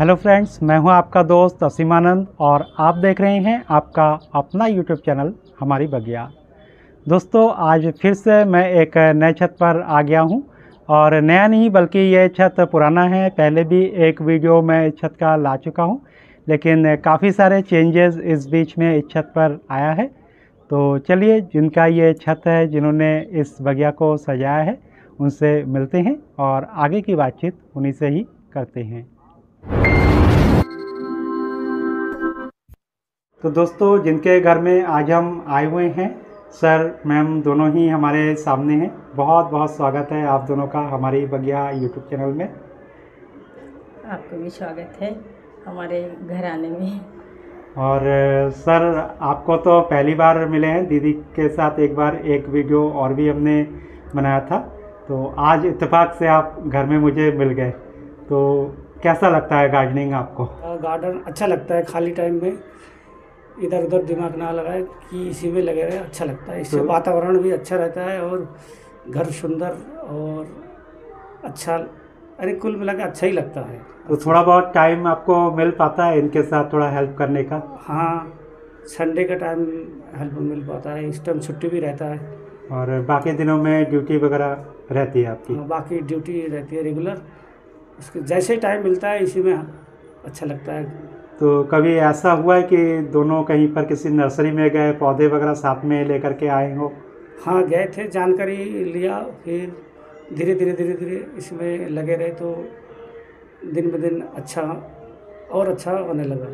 Hello friends मैं हूं आपका दोस्त असीमानंद और आप देख रहे हैं आपका अपना यूट्यूब चैनल हमारी बगिया दोस्तों आज फिर से मैं एक नए छत पर आ गया हूं और नया नहीं बल्कि ये छत पुराना है पहले भी एक वीडियो मैं इस छत का ला चुका हूं लेकिन काफ़ी सारे चेंजेस इस बीच में इस छत पर आया है तो चलिए जिनका ये छत है जिन्होंने इस बगिया को सजाया है उनसे मिलते हैं और आगे की बातचीत उन्हीं से ही करते हैं तो दोस्तों जिनके घर में आज हम आए हुए हैं सर मैम दोनों ही हमारे सामने हैं बहुत बहुत स्वागत है आप दोनों का हमारी बगिया यूट्यूब चैनल में आपको भी स्वागत है हमारे घर आने में और सर आपको तो पहली बार मिले हैं दीदी के साथ एक बार एक वीडियो और भी हमने बनाया था तो आज इत्तेफाक से आप घर में मुझे मिल गए तो कैसा लगता है गार्डनिंग आपको गार्डन अच्छा लगता है खाली टाइम में इधर उधर दिमाग ना लगाए कि इसी में लगे रहे अच्छा लगता है इससे तो- वातावरण भी अच्छा रहता है और घर सुंदर और अच्छा अरे कुल मिला के अच्छा ही लगता है तो थोड़ा बहुत टाइम आपको मिल पाता है इनके साथ थोड़ा हेल्प करने का हाँ संडे का टाइम हेल्प मिल पाता है इस टाइम छुट्टी भी रहता है और बाकी दिनों में ड्यूटी वगैरह रहती है आपकी हाँ, बाकी ड्यूटी रहती है रेगुलर उसके जैसे टाइम मिलता है इसी में अच्छा लगता है तो कभी ऐसा हुआ है कि दोनों कहीं पर किसी नर्सरी में गए पौधे वगैरह साथ में लेकर के आए हो हाँ गए थे जानकारी लिया फिर धीरे धीरे धीरे धीरे इसमें लगे रहे तो दिन ब दिन अच्छा और अच्छा होने लगा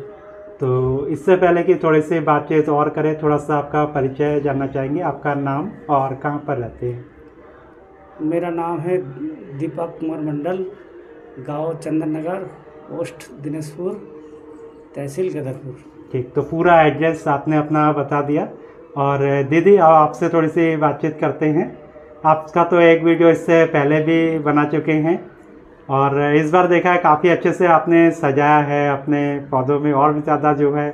तो इससे पहले कि थोड़े से बातचीत और करें थोड़ा सा आपका परिचय जानना चाहेंगे आपका नाम और कहाँ पर रहते हैं मेरा नाम है दीपक कुमार मंडल गांव चंदन नगर पोस्ट दिनेशपुर तहसील गदरपुर ठीक तो पूरा एड्रेस आपने अपना बता दिया और दीदी आपसे थोड़ी सी बातचीत करते हैं आपका तो एक वीडियो इससे पहले भी बना चुके हैं और इस बार देखा है काफ़ी अच्छे से आपने सजाया है अपने पौधों में और भी ज़्यादा जो है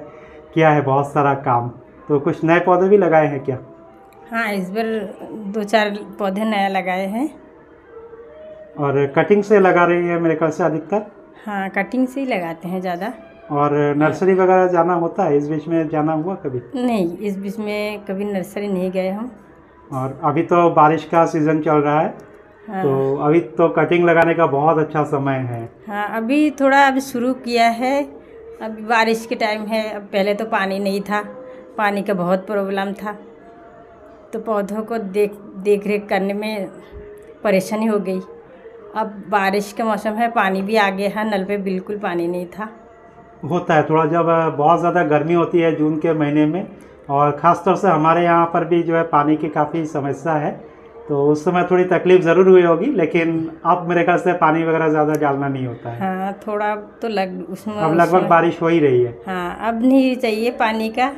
किया है बहुत सारा काम तो कुछ नए पौधे भी लगाए हैं क्या हाँ इस बार दो चार पौधे नया लगाए हैं और कटिंग से लगा रही है मेरे ख्याल से अधिकतर हाँ कटिंग से ही लगाते हैं ज़्यादा और नर्सरी वगैरह जाना होता है इस बीच में जाना हुआ कभी नहीं इस बीच में कभी नर्सरी नहीं गए हम और अभी तो बारिश का सीज़न चल रहा है हाँ। तो अभी तो कटिंग लगाने का बहुत अच्छा समय है हाँ अभी थोड़ा अभी शुरू किया है अभी बारिश के टाइम है अब पहले तो पानी नहीं था पानी का बहुत प्रॉब्लम था तो पौधों को देख देख रेख करने में परेशानी हो गई अब बारिश का मौसम है पानी भी आ गया है नल पे बिल्कुल पानी नहीं था होता है थोड़ा जब बहुत ज़्यादा गर्मी होती है जून के महीने में और ख़ासतौर से हमारे यहाँ पर भी जो है पानी की काफ़ी समस्या है तो उस समय थोड़ी तकलीफ ज़रूर हुई होगी लेकिन अब मेरे ख्याल से पानी वगैरह ज़्यादा डालना नहीं होता है हाँ थोड़ा तो लग उसमें अब लगभग बारिश हो ही रही है हाँ अब नहीं चाहिए पानी का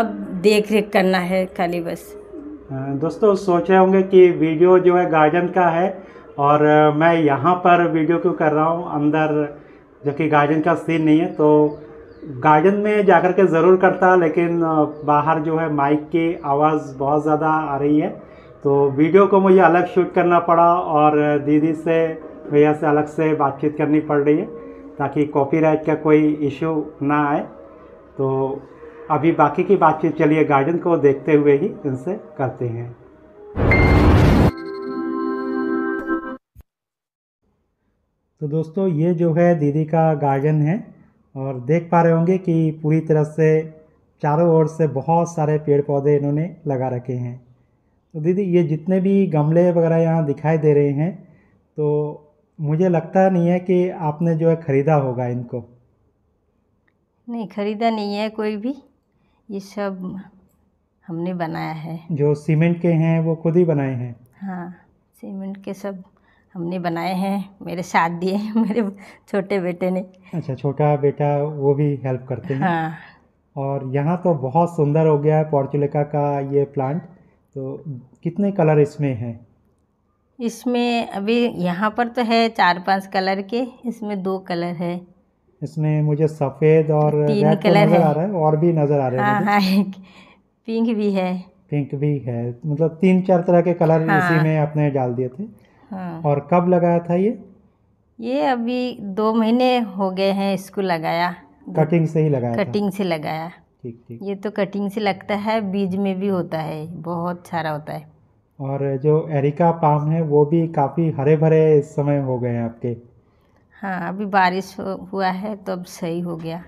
अब देख रेख करना है खाली बस दोस्तों सोच रहे होंगे कि वीडियो जो है गार्डन का है और मैं यहाँ पर वीडियो क्यों कर रहा हूँ अंदर जबकि गार्डन का सीन नहीं है तो गार्डन में जाकर के ज़रूर करता लेकिन बाहर जो है माइक की आवाज़ बहुत ज़्यादा आ रही है तो वीडियो को मुझे अलग शूट करना पड़ा और दीदी से भैया से अलग से बातचीत करनी पड़ रही है ताकि कॉपीराइट का कोई इशू ना आए तो अभी बाकी की बातचीत चलिए गार्डन को देखते हुए ही इनसे करते हैं तो दोस्तों ये जो है दीदी का गार्डन है और देख पा रहे होंगे कि पूरी तरह से चारों ओर से बहुत सारे पेड़ पौधे इन्होंने लगा रखे हैं तो दीदी ये जितने भी गमले वगैरह यहाँ दिखाई दे रहे हैं तो मुझे लगता नहीं है कि आपने जो है ख़रीदा होगा इनको नहीं ख़रीदा नहीं है कोई भी ये सब हमने बनाया है जो सीमेंट के हैं वो खुद ही बनाए हैं हाँ सीमेंट के सब हमने बनाए हैं मेरे साथ दिए मेरे छोटे बेटे ने अच्छा छोटा बेटा वो भी हेल्प करते हैं हाँ और यहाँ तो बहुत सुंदर हो गया है पॉर्चुलिका का ये प्लांट तो कितने कलर इसमें हैं इसमें अभी यहाँ पर तो है चार पांच कलर के इसमें दो कलर है इसमें मुझे सफ़ेद और रेड कलर तो नजर आ रहा है और भी नज़र आ रहे हैं हाँ, हाँ, पिंक भी है पिंक भी है मतलब तीन चार तरह के कलर हाँ, इसी में आपने डाल दिए थे हाँ और कब लगाया था ये ये अभी दो महीने हो गए हैं इसको लगाया कटिंग से ही लगाया कटिंग से लगाया ठीक ठीक ये तो कटिंग से लगता है बीज में भी होता है बहुत सारा होता है और जो एरिका पाम है वो भी काफ़ी हरे भरे इस समय हो गए हैं आपके हाँ अभी बारिश हुआ है तो अब सही हो गया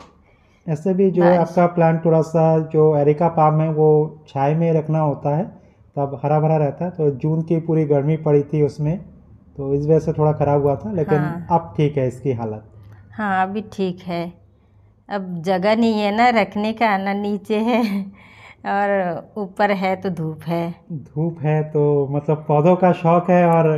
ऐसे भी जो है आपका प्लांट थोड़ा सा जो एरिका पाम है वो छाए में रखना होता है सब हरा भरा रहता है तो जून की पूरी गर्मी पड़ी थी उसमें तो इस वजह से थोड़ा ख़राब हुआ था लेकिन हाँ। अब ठीक है इसकी हालत हाँ अभी ठीक है अब जगह नहीं है ना रखने का ना नीचे है और ऊपर है तो धूप है धूप है तो मतलब पौधों का शौक है और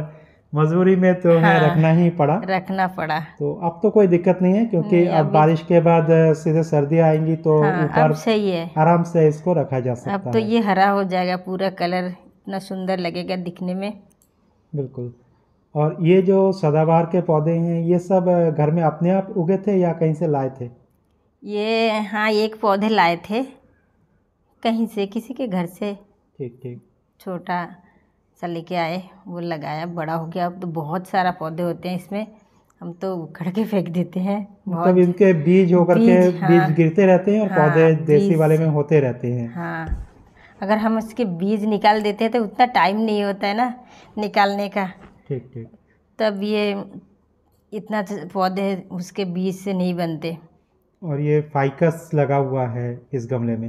मजबूरी में तो हाँ, रखना ही पड़ा रखना पड़ा तो अब तो कोई दिक्कत नहीं है क्योंकि नहीं, अब बारिश के बाद सीधे सर्दी आएंगी तो हाँ, ऊपर हाँ, सही है आराम से इसको रखा जा सकता अब तो ये हरा हो जाएगा पूरा कलर इतना सुंदर लगेगा दिखने में बिल्कुल और ये जो सदाबहार के पौधे हैं ये सब घर में अपने आप उगे थे या कहीं से लाए थे ये हाँ एक पौधे लाए थे कहीं से किसी के घर से ठीक ठीक छोटा सा लेके आए वो लगाया बड़ा हो गया अब तो बहुत सारा पौधे होते हैं इसमें हम तो उखड़ के फेंक देते हैं मतलब इनके बीज होकर के बीज, हाँ, बीज गिरते रहते हैं और हाँ, पौधे देसी वाले में होते रहते हैं हाँ अगर हम उसके बीज निकाल देते हैं तो उतना टाइम नहीं होता है ना निकालने का ठीक ठीक तब ये इतना पौधे उसके बीज से नहीं बनते और ये फाइकस लगा हुआ है इस गमले में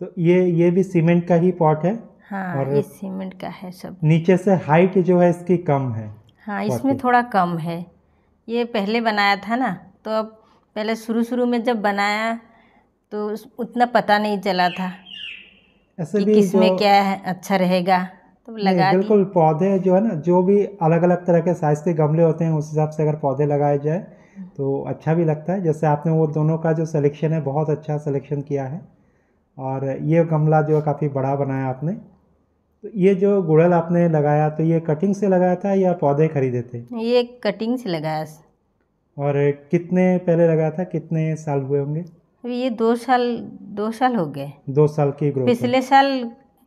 तो ये ये भी सीमेंट का ही पॉट है हाँ ये सीमेंट का है सब नीचे से हाइट जो है इसकी कम है हाँ इसमें थोड़ा कम है ये पहले बनाया था ना तो अब पहले शुरू शुरू में जब बनाया तो उतना पता नहीं चला था ऐसे कि किस क्या है अच्छा रहेगा तो लगा बिल्कुल पौधे जो है ना जो भी अलग अलग तरह के साइज के गमले होते हैं उस हिसाब से अगर पौधे लगाए जाए तो अच्छा भी लगता है जैसे आपने वो दोनों का जो सिलेक्शन है बहुत अच्छा सिलेक्शन किया है और ये गमला जो है काफ़ी बड़ा बनाया आपने तो ये जो गुड़ल आपने लगाया तो ये कटिंग से लगाया था या पौधे खरीदे थे ये कटिंग से लगाया और कितने पहले लगाया था कितने साल हुए होंगे अभी ये दो साल दो साल हो गए दो साल की ग्रोथ पिछले साल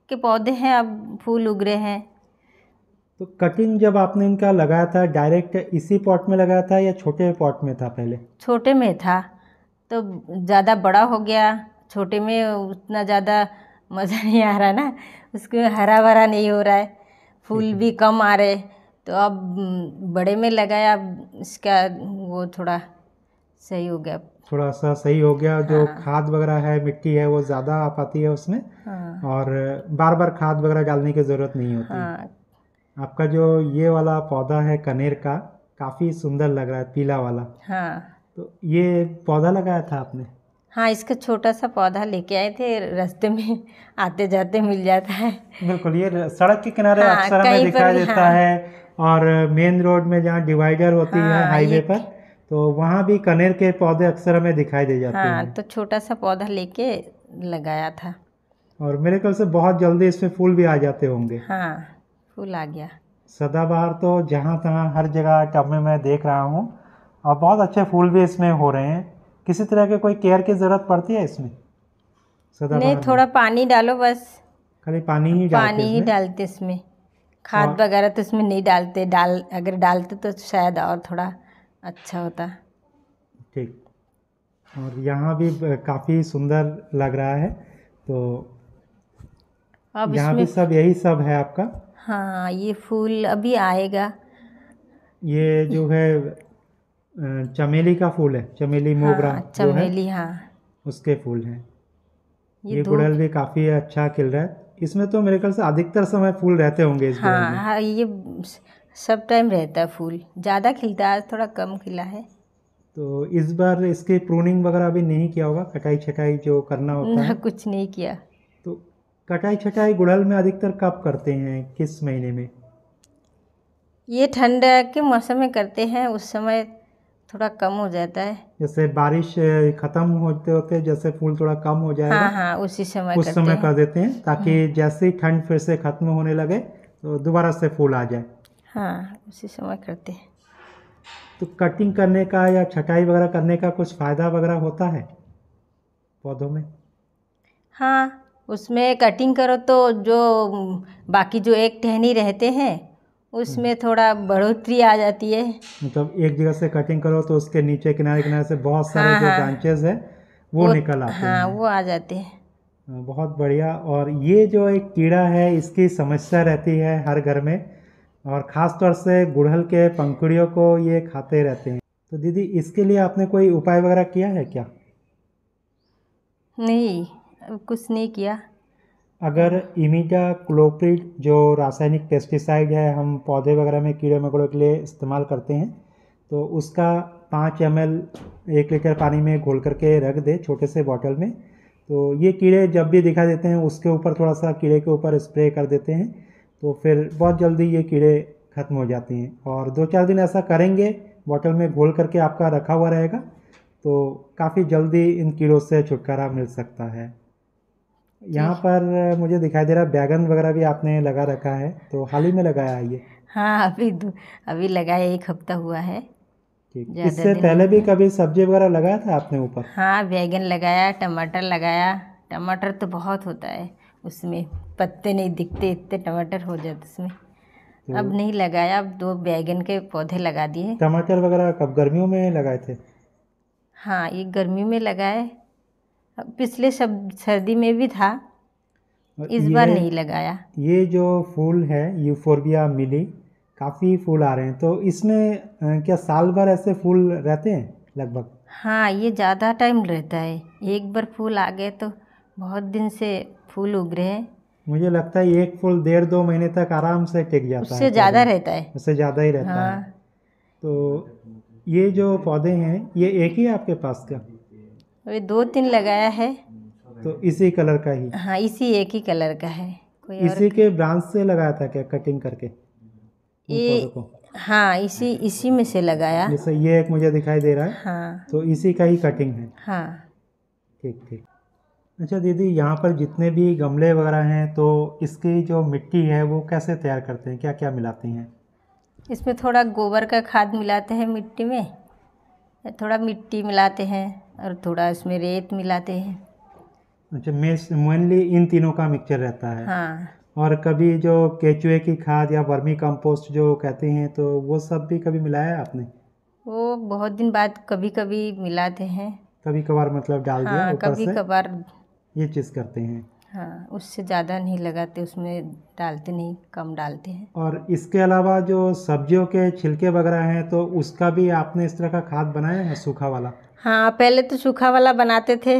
के पौधे हैं अब फूल उग रहे हैं तो कटिंग जब आपने इनका लगाया था डायरेक्ट इसी पॉट में लगाया था या छोटे पॉट में था पहले छोटे में था तो ज़्यादा बड़ा हो गया छोटे में उतना ज़्यादा मज़ा नहीं आ रहा ना उसको हरा भरा नहीं हो रहा है फूल हम्म। भी कम आ रहे तो अब हम्म, बड़े में लगाया अब इसका वो थोड़ा सही हो गया थोड़ा सा सही हो गया हाँ। जो खाद वगैरह है मिट्टी है वो ज़्यादा आ पाती है उसमें हाँ। और बार बार खाद वगैरह डालने की ज़रूरत नहीं होती हाँ। आपका जो ये वाला पौधा है कनेर का काफ़ी सुंदर लग रहा है पीला वाला हाँ तो ये पौधा लगाया था आपने हाँ इसका छोटा सा पौधा लेके आए थे रास्ते में आते जाते मिल जाता है बिल्कुल ये सड़क के किनारे हाँ, अक्सर हमें दिखाई देता हाँ, है और मेन रोड में जहाँ डिवाइडर होती हाँ, है हाईवे पर तो वहाँ भी कनेर के पौधे अक्सर हमें दिखाई दे जाते हाँ, हैं तो छोटा सा पौधा लेके लगाया था और मेरे ख्याल से बहुत जल्दी इसमें फूल भी आ जाते होंगे हाँ फूल आ गया सदाबहार तो जहाँ तहाँ हर जगह टब में मैं देख रहा हूँ और बहुत अच्छे फूल भी इसमें हो रहे हैं किसी तरह के कोई केयर की ज़रूरत पड़ती है इसमें नहीं थोड़ा पानी डालो बस खाली पानी ही पानी ही डालते इसमें खाद हाँ। वगैरह तो इसमें नहीं डालते डाल अगर डालते तो शायद और थोड़ा अच्छा होता ठीक और यहाँ भी काफ़ी सुंदर लग रहा है तो अब यहाँ भी सब यही सब है आपका हाँ ये फूल अभी आएगा ये जो है चमेली का फूल है चमेली हाँ, मोगरा हाँ, चमेली हाँ उसके फूल हैं ये, ये गुड़हल भी काफ़ी अच्छा खिल रहा है इसमें तो मेरे ख्याल से अधिकतर समय फूल रहते होंगे इस हाँ हाँ ये सब टाइम रहता है फूल ज़्यादा खिलता है थोड़ा कम खिला है तो इस बार इसके प्रूनिंग वगैरह अभी नहीं किया होगा कटाई छटाई जो करना होता है कुछ नहीं किया तो कटाई छटाई गुड़हल में अधिकतर कब करते हैं किस महीने में ये ठंड के मौसम में करते हैं उस समय थोड़ा कम हो जाता है जैसे बारिश खत्म होते होते जैसे फूल थोड़ा कम हो जाएगा हाँ हाँ उसी समय उस समय कर देते हैं ताकि हम्म। जैसे ही ठंड फिर से खत्म होने लगे तो दोबारा से फूल आ जाए हाँ उसी समय करते हैं तो कटिंग करने का या छटाई वगैरह करने का कुछ फ़ायदा वगैरह होता है पौधों में हाँ उसमें कटिंग करो तो जो बाकी जो एक टहनी रहते हैं उसमें थोड़ा बढ़ोतरी आ जाती है मतलब एक जगह से कटिंग करो तो उसके नीचे किनारे किनारे से बहुत सारे हाँ, जो ब्रांचेज हाँ। है वो, वो निकल आते हाँ, हैं वो आ जाते हैं बहुत बढ़िया और ये जो एक कीड़ा है इसकी समस्या रहती है हर घर में और ख़ास तौर से गुड़हल के पंखुड़ियों को ये खाते रहते हैं तो दीदी इसके लिए आपने कोई उपाय वगैरह किया है क्या नहीं कुछ नहीं किया अगर इमिटा क्लोप्रिड जो रासायनिक पेस्टिसाइड है हम पौधे वगैरह में कीड़े मकोड़ों के लिए इस्तेमाल करते हैं तो उसका पाँच एम एल एक लीटर पानी में घोल करके रख दे छोटे से बॉटल में तो ये कीड़े जब भी दिखा देते हैं उसके ऊपर थोड़ा सा कीड़े के ऊपर स्प्रे कर देते हैं तो फिर बहुत जल्दी ये कीड़े ख़त्म हो जाते हैं और दो चार दिन ऐसा करेंगे बॉटल में घोल करके आपका रखा हुआ रहेगा तो काफ़ी जल्दी इन कीड़ों से छुटकारा मिल सकता है यहाँ पर मुझे दिखाई दे रहा है बैगन वगैरह भी आपने लगा रखा है तो हाल ही में लगाया है ये हाँ अभी अभी लगाया एक हफ्ता हुआ है इससे पहले भी कभी सब्जी वगैरह लगाया था आपने ऊपर हाँ बैगन लगाया टमाटर लगाया टमाटर तो बहुत होता है उसमें पत्ते नहीं दिखते इतने टमाटर हो जाते उसमें तो अब नहीं लगाया अब दो बैगन के पौधे लगा दिए टमाटर वगैरह कब गर्मियों में लगाए थे हाँ ये गर्मी में लगाए पिछले सब सर्दी में भी था इस बार नहीं लगाया ये जो फूल है यूफोरबिया मिली काफ़ी फूल आ रहे हैं तो इसमें क्या साल भर ऐसे फूल रहते हैं लगभग हाँ ये ज़्यादा टाइम रहता है एक बार फूल आ गए तो बहुत दिन से फूल उग रहे हैं मुझे लगता है एक फूल डेढ़ दो महीने तक आराम से टिक जाता उससे है उससे ज़्यादा रहता है उससे ज़्यादा ही रहता हाँ। है तो ये जो पौधे हैं ये एक ही है आपके पास का अभी दो तीन लगाया है तो इसी कलर का ही हाँ इसी एक ही कलर का है कोई इसी और... के ब्रांच से लगाया था क्या कटिंग करके ये हाँ इसी इसी में से लगाया जैसे ये एक मुझे दिखाई दे रहा है हाँ तो इसी का ही कटिंग है हाँ ठीक ठीक अच्छा दीदी यहाँ पर जितने भी गमले वगैरह हैं तो इसकी जो मिट्टी है वो कैसे तैयार करते हैं क्या क्या मिलाते हैं इसमें थोड़ा गोबर का खाद मिलाते हैं मिट्टी में थोड़ा मिट्टी मिलाते हैं और थोड़ा उसमें रेत मिलाते हैं अच्छा मेस मेनली इन तीनों का मिक्सचर रहता है हाँ और कभी जो केचुए की खाद या वर्मी कंपोस्ट जो कहते हैं तो वो सब भी कभी मिलाया है आपने वो बहुत दिन बाद कभी कभी मिलाते हैं कभी कभार मतलब डाल हाँ, दिया कभी कभार ये चीज़ करते हैं हाँ उससे ज़्यादा नहीं लगाते उसमें डालते नहीं कम डालते हैं और इसके अलावा जो सब्जियों के छिलके वगैरह हैं तो उसका भी आपने इस तरह का खाद बनाया है सूखा वाला हाँ पहले तो सूखा वाला बनाते थे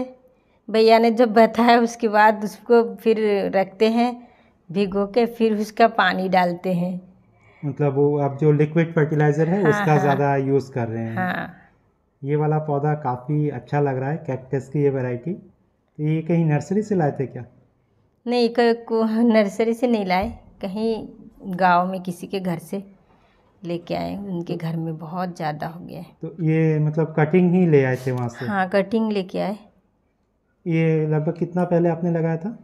भैया ने जब बताया उसके बाद उसको फिर रखते हैं भिगो के फिर उसका पानी डालते हैं मतलब वो आप जो लिक्विड फर्टिलाइज़र है हाँ, उसका हाँ, ज़्यादा यूज़ कर रहे हैं हाँ। ये वाला पौधा काफ़ी अच्छा लग रहा है कैक्टस की ये वैरायटी ये कहीं नर्सरी से लाए थे क्या नहीं को नर्सरी से नहीं लाए कहीं गांव में किसी के घर से लेके आए उनके घर में बहुत ज़्यादा हो गया है तो ये मतलब कटिंग ही ले आए थे वहाँ से हाँ कटिंग लेके आए ये लगभग कितना पहले आपने लगाया था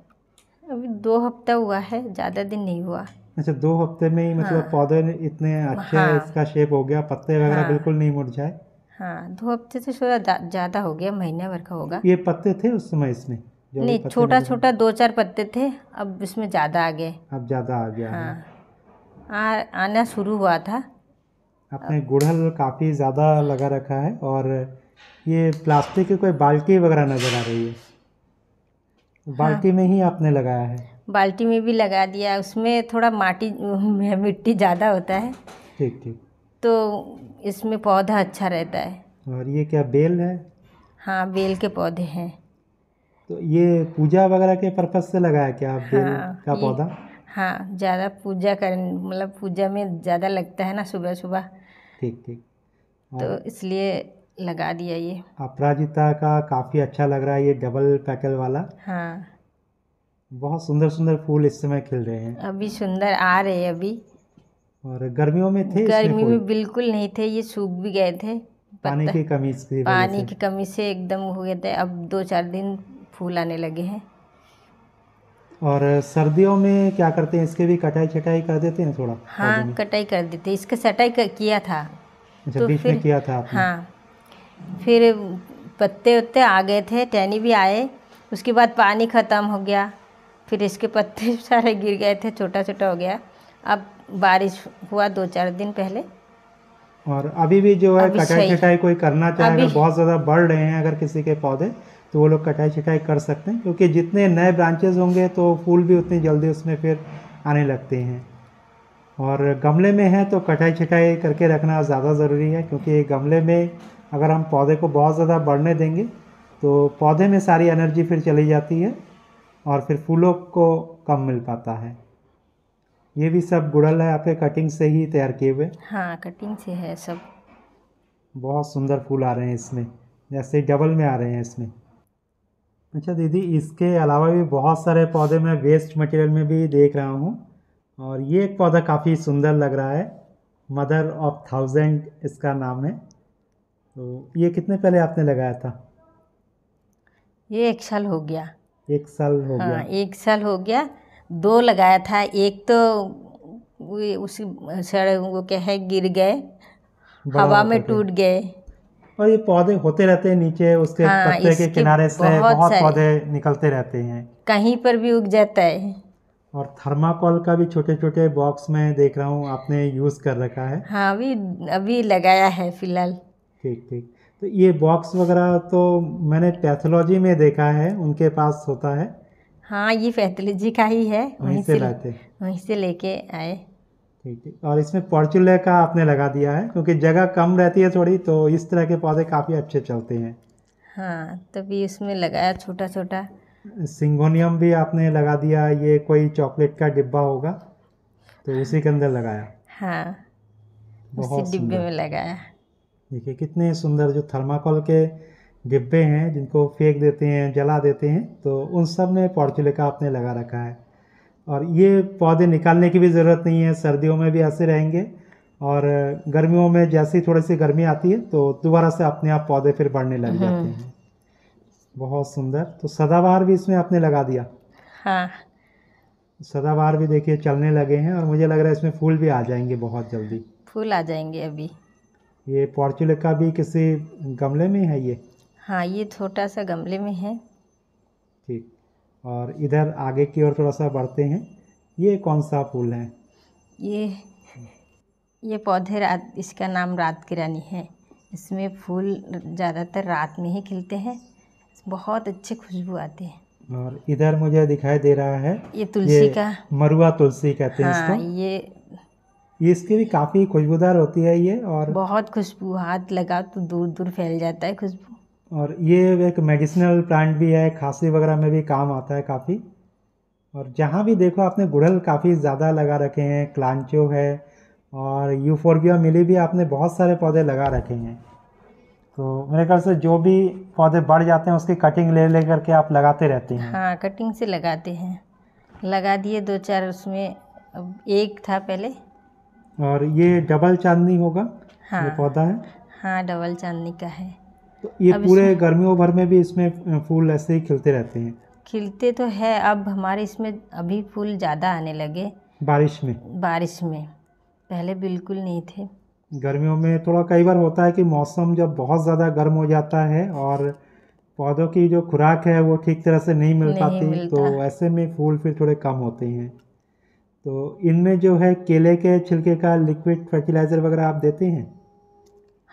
अभी दो हफ्ता हुआ है ज़्यादा दिन नहीं हुआ अच्छा दो हफ्ते में ही मतलब हाँ, पौधे इतने अच्छे हाँ, इसका शेप हो गया पत्ते वगैरह हाँ, बिल्कुल नहीं मुड़ जाए हाँ दो हफ्ते से थोड़ा ज़्यादा हो गया महीने भर का होगा ये पत्ते थे उस समय इसमें नहीं छोटा छोटा दो चार पत्ते थे अब इसमें ज़्यादा आ गए अब ज़्यादा आ गया हाँ आ, आना शुरू हुआ था आपने गुड़हल काफ़ी ज़्यादा लगा रखा है और ये प्लास्टिक की कोई बाल्टी वगैरह नज़र आ रही है बाल्टी हाँ। में ही आपने लगाया है बाल्टी में भी लगा दिया उसमें थोड़ा माटी मिट्टी ज़्यादा होता है ठीक ठीक तो इसमें पौधा अच्छा रहता है और ये क्या बेल है हाँ बेल के पौधे हैं तो ये पूजा वगैरह के पर्पज से लगाया क्या आप हाँ, का पौधा हाँ ज़्यादा पूजा कर मतलब पूजा में ज़्यादा लगता है ना सुबह सुबह ठीक ठीक तो इसलिए लगा दिया ये अपराजिता का काफ़ी अच्छा लग रहा है ये डबल पैकल वाला हाँ बहुत सुंदर सुंदर फूल इस समय खिल रहे हैं अभी सुंदर आ रहे हैं अभी और गर्मियों में थे गर्मी में बिल्कुल नहीं थे ये सूख भी गए थे पानी की कमी से पानी की कमी से एकदम हो गए थे अब दो चार दिन फूल आने लगे हैं और सर्दियों में क्या करते हैं इसके भी कटाई छटाई कर देते हैं थोड़ा हाँ कटाई कर देते हैं इसका सटाई किया था अच्छा, तो बीच में किया था आपने। हाँ फिर पत्ते उत्ते आ गए थे टहनी भी आए उसके बाद पानी ख़त्म हो गया फिर इसके पत्ते सारे गिर गए थे छोटा छोटा हो गया अब बारिश हुआ दो चार दिन पहले और अभी भी जो है कटाई छटाई कोई करना चाहे बहुत ज़्यादा बढ़ रहे हैं अगर किसी के पौधे तो वो लोग कटाई छटाई कर सकते हैं क्योंकि जितने नए ब्रांचेज होंगे तो फूल भी उतनी जल्दी उसमें फिर आने लगते हैं और गमले में है तो कटाई छिटाई करके रखना ज़्यादा ज़रूरी है क्योंकि गमले में अगर हम पौधे को बहुत ज़्यादा बढ़ने देंगे तो पौधे में सारी एनर्जी फिर चली जाती है और फिर फूलों को कम मिल पाता है ये भी सब गुड़ल है आपके कटिंग से ही तैयार किए हुए हाँ कटिंग से है सब बहुत सुंदर फूल आ रहे हैं इसमें जैसे डबल में आ रहे हैं इसमें अच्छा दीदी इसके अलावा भी बहुत सारे पौधे मैं वेस्ट मटेरियल में भी देख रहा हूँ और ये एक पौधा काफ़ी सुंदर लग रहा है मदर ऑफ थाउजेंड इसका नाम है तो ये कितने पहले आपने लगाया था ये एक साल हो गया एक साल हो हाँ, गया एक साल हो गया दो लगाया था एक तो उसी सड़क वो क्या है गिर गए हवा में टूट गए और ये पौधे होते रहते हैं नीचे उसके हाँ, पत्ते के किनारे से बहुत, बहुत पौधे निकलते रहते हैं कहीं पर भी उग जाता है और थर्माकोल का भी छोटे छोटे बॉक्स में देख रहा हूँ आपने यूज कर रखा है हाँ अभी अभी लगाया है फिलहाल ठीक ठीक तो ये बॉक्स वगैरह तो मैंने पैथोलॉजी में देखा है उनके पास होता है हाँ ये पैथोलॉजी का ही है वहीं से लाते वहीं से लेके आए ठीक ठीक और इसमें पॉर्चुले का आपने लगा दिया है क्योंकि जगह कम रहती है थोड़ी तो इस तरह के पौधे काफ़ी अच्छे चलते हैं हाँ तभी इसमें लगाया छोटा छोटा सिंगोनियम भी आपने लगा दिया ये कोई चॉकलेट का डिब्बा होगा तो उसी के अंदर लगाया हाँ बहुत डिब्बे में लगाया देखिए कितने सुंदर जो थर्माकोल के डिब्बे हैं जिनको फेंक देते हैं जला देते हैं तो उन सब में पॉर्चुले का आपने लगा रखा है और ये पौधे निकालने की भी ज़रूरत नहीं है सर्दियों में भी ऐसे रहेंगे और गर्मियों में जैसे ही थोड़ी सी गर्मी आती है तो दोबारा से अपने आप पौधे फिर बढ़ने लग जाते हम्म। हैं बहुत सुंदर तो सदाबहार भी इसमें आपने लगा दिया हाँ सदाबहार भी देखिए चलने लगे हैं और मुझे लग रहा है इसमें फूल भी आ जाएंगे बहुत जल्दी फूल आ जाएंगे अभी ये पॉर्चुलिका भी किसी गमले में है ये हाँ ये छोटा सा गमले में है ठीक और इधर आगे की ओर थोड़ा सा बढ़ते हैं ये कौन सा फूल है ये ये पौधे रात इसका नाम रात की रानी है इसमें फूल ज़्यादातर रात में ही खिलते हैं बहुत अच्छे खुशबू आते हैं और इधर मुझे दिखाई दे रहा है ये तुलसी ये का मरुआ तुलसी कहते हैं हाँ, ये इसकी भी काफ़ी खुशबूदार होती है ये और बहुत खुशबू हाथ लगा तो दूर दूर फैल जाता है खुशबू और ये एक मेडिसिनल प्लांट भी है खांसी वगैरह में भी काम आता है काफ़ी और जहाँ भी देखो आपने गुड़हल काफ़ी ज़्यादा लगा रखे हैं क्लांचो है और यूफोर्बिया मिली भी आपने बहुत सारे पौधे लगा रखे हैं तो मेरे ख्याल से जो भी पौधे बढ़ जाते हैं उसकी कटिंग ले ले करके आप लगाते रहते हैं हाँ कटिंग से लगाते हैं लगा दिए दो चार उसमें एक था पहले और ये डबल चांदनी होगा हाँ, पौधा है हाँ डबल चांदनी का है तो ये पूरे गर्मियों भर में भी इसमें फूल ऐसे ही खिलते रहते हैं खिलते तो है अब हमारे इसमें अभी फूल ज़्यादा आने लगे बारिश में बारिश में पहले बिल्कुल नहीं थे गर्मियों में थोड़ा कई बार होता है कि मौसम जब बहुत ज़्यादा गर्म हो जाता है और पौधों की जो खुराक है वो ठीक तरह से नहीं मिल पाती तो ऐसे में फूल फिर थोड़े कम होते हैं तो इनमें जो है केले के छिलके का लिक्विड फर्टिलाइज़र वगैरह आप देते हैं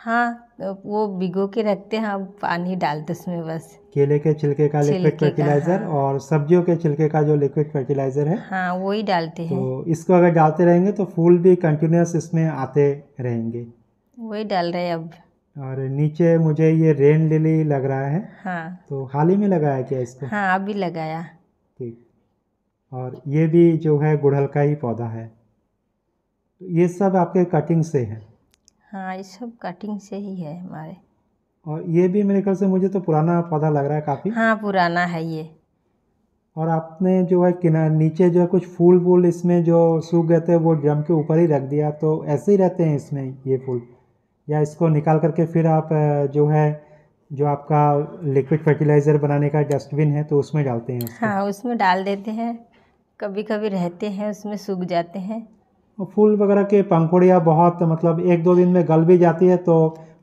हाँ वो भिगो के रखते हैं हम पानी डालते उसमें बस केले के छिलके का लिक्विड फर्टिलाइजर हाँ। और सब्जियों के छिलके का जो लिक्विड फर्टिलाइजर है हाँ वो ही डालते हैं तो इसको अगर डालते रहेंगे तो फूल भी कंटिन्यूस इसमें आते रहेंगे वही डाल रहे अब और नीचे मुझे ये रेन लिली लग रहा है हाँ तो हाल ही में लगाया क्या इसको हाँ अभी लगाया ठीक और ये भी जो है गुड़हल का ही पौधा है तो ये सब आपके कटिंग से है हाँ ये सब कटिंग से ही है हमारे और ये भी मेरे ख्याल से मुझे तो पुराना पौधा लग रहा है काफ़ी हाँ पुराना है ये और आपने जो है किनार नीचे जो है कुछ फूल वूल इसमें जो सूख गए थे वो ड्रम के ऊपर ही रख दिया तो ऐसे ही रहते हैं इसमें ये फूल या इसको निकाल करके फिर आप जो है जो आपका लिक्विड फर्टिलाइज़र बनाने का डस्टबिन है तो उसमें डालते हैं हाँ उसमें डाल देते हैं कभी कभी रहते हैं उसमें सूख जाते हैं फूल वगैरह के पंखुड़िया बहुत मतलब एक दो दिन में गल भी जाती है तो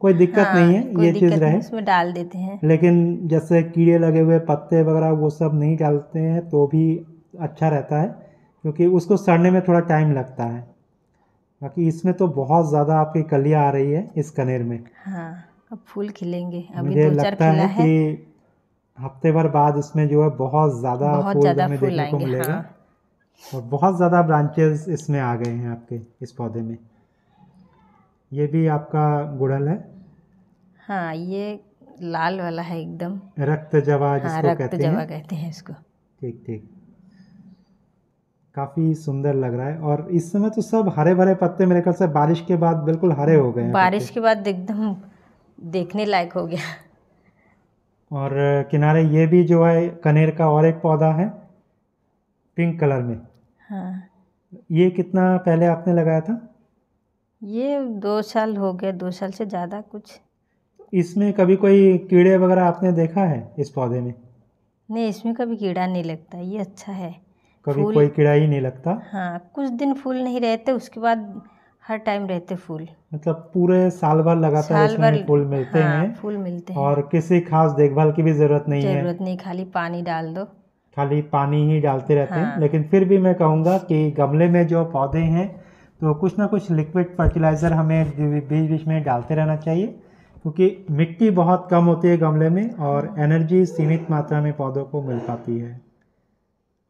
कोई दिक्कत हाँ, नहीं है ये चीज रहे उसमें डाल देते हैं लेकिन जैसे कीड़े लगे हुए पत्ते वगैरह वो सब नहीं डालते हैं तो भी अच्छा रहता है क्योंकि उसको सड़ने में थोड़ा टाइम लगता है बाकी इसमें तो बहुत ज़्यादा आपकी कलिया आ रही है इस कनेर में हाँ अब फूल खिलेंगे अभी मुझे दो लगता है, है कि हफ्ते भर बाद इसमें जो है बहुत ज़्यादा फूल देखने को मिलेगा हाँ। और बहुत ज़्यादा ब्रांचेस इसमें आ गए हैं आपके इस पौधे में ये भी आपका गुड़हल है हाँ ये लाल वाला है एकदम रक्त जवा हाँ, जिसको हाँ, रक्त कहते जवा हैं कहते हैं इसको ठीक ठीक काफ़ी सुंदर लग रहा है और इस समय तो सब हरे भरे पत्ते मेरे ख्याल से बारिश के बाद बिल्कुल हरे हो गए हैं बारिश के बाद एकदम देखने लायक हो गया और किनारे ये भी जो है कनेर का और एक पौधा है पिंक कलर में हाँ ये कितना पहले आपने लगाया था ये दो साल हो गया दो साल से ज़्यादा कुछ इसमें कभी कोई कीड़े वगैरह आपने देखा है इस पौधे में नहीं इसमें कभी कीड़ा नहीं लगता ये अच्छा है कभी कोई कीड़ा ही नहीं लगता हाँ कुछ दिन फूल नहीं रहते उसके बाद हर टाइम रहते फूल मतलब पूरे साल भर लगातार साल फूल मिलते हाँ, हैं फूल मिलते हैं और किसी खास देखभाल की भी जरूरत नहीं है जरूरत नहीं खाली पानी डाल दो खाली पानी ही डालते रहते हाँ। हैं लेकिन फिर भी मैं कहूँगा कि गमले में जो पौधे हैं तो कुछ ना कुछ लिक्विड फर्टिलाइज़र हमें बीच बीच में डालते रहना चाहिए क्योंकि मिट्टी बहुत कम होती है गमले में और एनर्जी हाँ। सीमित मात्रा में पौधों को मिल पाती है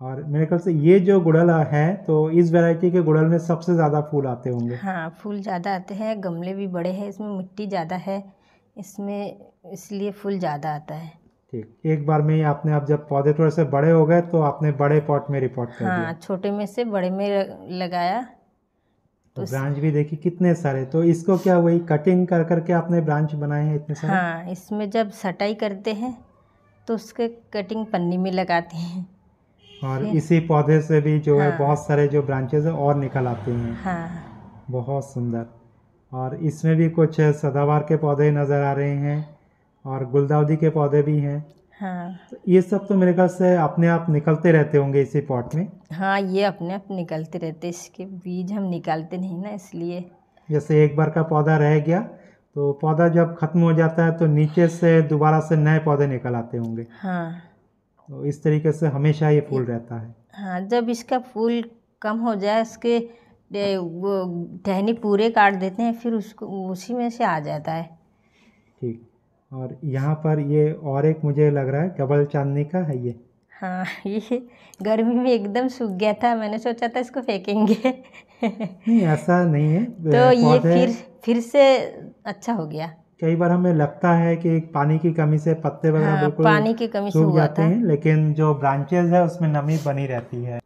और मेरे ख्याल से ये जो गुड़ल है तो इस वैरायटी के गुड़ल में सबसे ज़्यादा फूल आते होंगे हाँ फूल ज़्यादा आते हैं गमले भी बड़े हैं इसमें मिट्टी ज़्यादा है इसमें इसलिए फूल ज़्यादा आता है ठीक एक बार में ही आपने आप जब पौधे थोड़े से बड़े हो गए तो आपने बड़े पॉट में रिपोर्ट कर हाँ छोटे में से बड़े में लगाया तो ब्रांच भी देखी कितने सारे तो इसको क्या वही कटिंग कर करके आपने ब्रांच बनाए हैं इतने सारे हाँ इसमें जब सटाई करते हैं तो उसके कटिंग पन्नी में लगाते हैं और इसी पौधे से भी जो हाँ। है बहुत सारे जो ब्रांचेस है और निकल आते हैं हाँ। बहुत सुंदर और इसमें भी कुछ सदाबहार के पौधे नज़र आ रहे हैं और गुलदाउदी के पौधे भी हैं हाँ तो ये सब तो मेरे ख्याल से अपने आप निकलते रहते होंगे इसी पॉट में हाँ ये अपने आप निकलते रहते इसके बीज हम निकालते नहीं ना इसलिए जैसे एक बार का पौधा रह गया तो पौधा जब खत्म हो जाता है तो नीचे से दोबारा से नए पौधे निकल आते होंगे हाँ तो इस तरीके से हमेशा ये फूल रहता है हाँ जब इसका फूल कम हो जाए इसके वो टहनी पूरे काट देते हैं फिर उसको उसी में से आ जाता है ठीक और यहाँ पर ये और एक मुझे लग रहा है डबल चांदनी का है ये हाँ ये गर्मी में एकदम सूख गया था मैंने सोचा था इसको फेंकेंगे नहीं ऐसा नहीं है तो ये फिर फिर से अच्छा हो गया कई बार हमें लगता है कि पानी की कमी से पत्ते वगैरह हाँ, बिल्कुल पानी की कमी सूख जाते हैं लेकिन जो ब्रांचेज है उसमें नमी बनी रहती है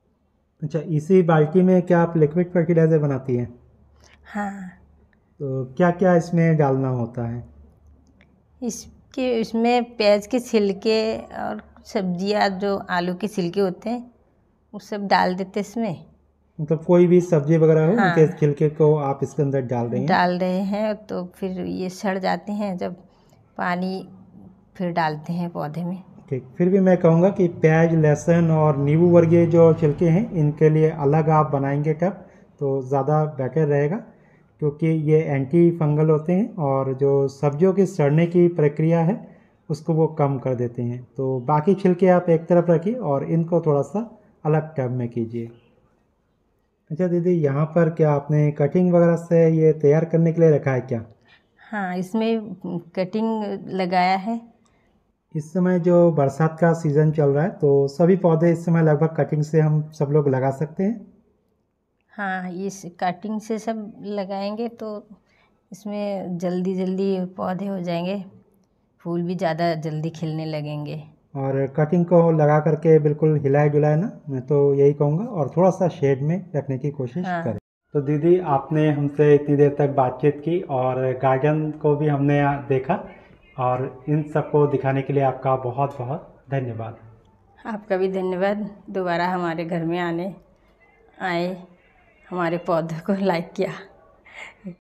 अच्छा इसी बाल्टी में क्या आप लिक्विड फर्टिलाइजर बनाती हैं हाँ तो क्या क्या इसमें डालना होता है इसके इसमें प्याज के छिलके और सब्जियां जो आलू के छिलके होते हैं वो सब डाल देते हैं इसमें मतलब कोई भी सब्जी वगैरह हो हाँ, छिलके को आप इसके अंदर डाल रहे हैं डाल रहे हैं तो फिर ये सड़ जाते हैं जब पानी फिर डालते हैं पौधे में ठीक फिर भी मैं कहूँगा कि प्याज लहसुन और नींबू वर्गीय जो छिलके हैं इनके लिए अलग आप बनाएंगे कप तो ज़्यादा बेटर रहेगा क्योंकि ये एंटी फंगल होते हैं और जो सब्जियों की सड़ने की प्रक्रिया है उसको वो कम कर देते हैं तो बाकी छिलके आप एक तरफ रखिए और इनको थोड़ा सा अलग टब में कीजिए अच्छा दीदी यहाँ पर क्या आपने कटिंग वगैरह से ये तैयार करने के लिए रखा है क्या हाँ इसमें कटिंग लगाया है इस समय जो बरसात का सीज़न चल रहा है तो सभी पौधे इस समय लगभग कटिंग से हम सब लोग लगा सकते हैं हाँ इस कटिंग से सब लगाएंगे तो इसमें जल्दी जल्दी पौधे हो जाएंगे फूल भी ज़्यादा जल्दी खिलने लगेंगे और कटिंग को लगा करके बिल्कुल हिलाए डुलाए ना मैं तो यही कहूँगा और थोड़ा सा शेड में रखने की कोशिश हाँ। करें तो दीदी आपने हमसे इतनी देर तक बातचीत की और गार्डन को भी हमने देखा और इन सबको दिखाने के लिए आपका बहुत बहुत धन्यवाद आपका भी धन्यवाद दोबारा हमारे घर में आने आए हमारे पौधों को लाइक किया